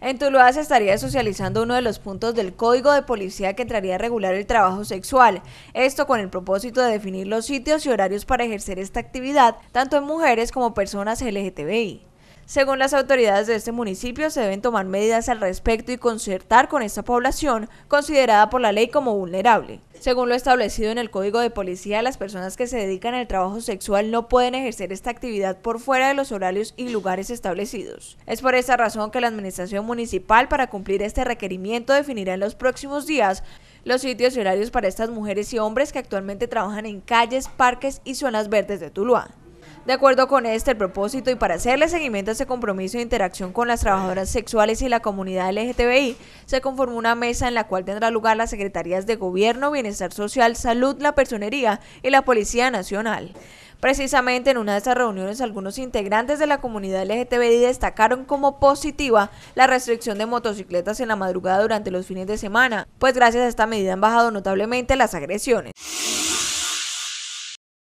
En Tuluá se estaría socializando uno de los puntos del Código de Policía que entraría a regular el trabajo sexual. Esto con el propósito de definir los sitios y horarios para ejercer esta actividad, tanto en mujeres como personas LGTBI. Según las autoridades de este municipio, se deben tomar medidas al respecto y concertar con esta población considerada por la ley como vulnerable. Según lo establecido en el Código de Policía, las personas que se dedican al trabajo sexual no pueden ejercer esta actividad por fuera de los horarios y lugares establecidos. Es por esta razón que la Administración Municipal, para cumplir este requerimiento, definirá en los próximos días los sitios y horarios para estas mujeres y hombres que actualmente trabajan en calles, parques y zonas verdes de Tuluá. De acuerdo con este, propósito y para hacerle seguimiento a ese compromiso de interacción con las trabajadoras sexuales y la comunidad LGTBI, se conformó una mesa en la cual tendrá lugar las secretarías de Gobierno, Bienestar Social, Salud, la Personería y la Policía Nacional. Precisamente en una de esas reuniones, algunos integrantes de la comunidad LGTBI destacaron como positiva la restricción de motocicletas en la madrugada durante los fines de semana, pues gracias a esta medida han bajado notablemente las agresiones.